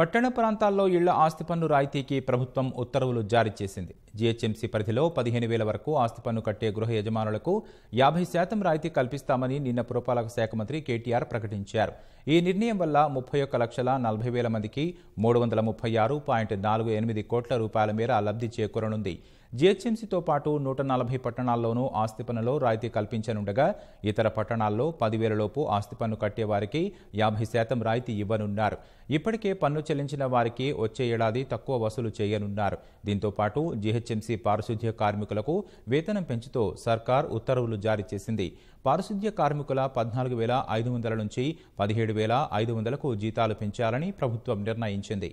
పట్టణ ప్రాంతాల్లో ఇళ్ల ఆస్తి పన్ను రాయితీకి ప్రభుత్వం ఉత్తర్వులు జారీ చేసింది జీహెచ్ఎంసీ పరిధిలో పదిహేను వేల వరకు ఆస్తి పన్ను కట్టే గృహ యజమానులకు యాభై శాతం రాయితీ కల్పిస్తామని నిన్న పురపాలక శాఖ మంత్రి కేటీఆర్ ప్రకటించారు ఈ నిర్ణయం వల్ల ముప్పై ఒక్క లక్షల నలభై వేల మందికి మూడు వందల ముప్పై ఆరు పాయింట్ నాలుగు ఎనిమిది కోట్ల రూపాయల మేర లబ్ధి చేకూరనుంది జీహెచ్ఎంసీతో పాటు నూట నలభై పట్టణాల్లోనూ ఆస్తి పన్నులో రాయితీ కల్పించనుండగా ఇతర పట్టణాల్లో పదివేలలోపు ఆస్తి పన్ను కట్టేవారికి యాభై శాతం రాయితీ ఇవ్వనున్నారు ఇప్పటికే పన్ను చెల్లించిన వారికి వచ్చే ఏడాది తక్కువ వసూలు చేయనున్నారు దీంతో పాటు జీహెచ్ హెచ్ఎంసీ పారిశుధ్య కార్మికులకు వేతనం పెంచుతూ సర్కార్ ఉత్తర్వులు జారీ చేసింది పారిశుధ్య కార్మికుల పద్నాలుగు వేల ఐదు వందల నుంచి పదిహేడు వేల ఐదు వందలకు జీతాలు పెంచాలని ప్రభుత్వం నిర్ణయించింది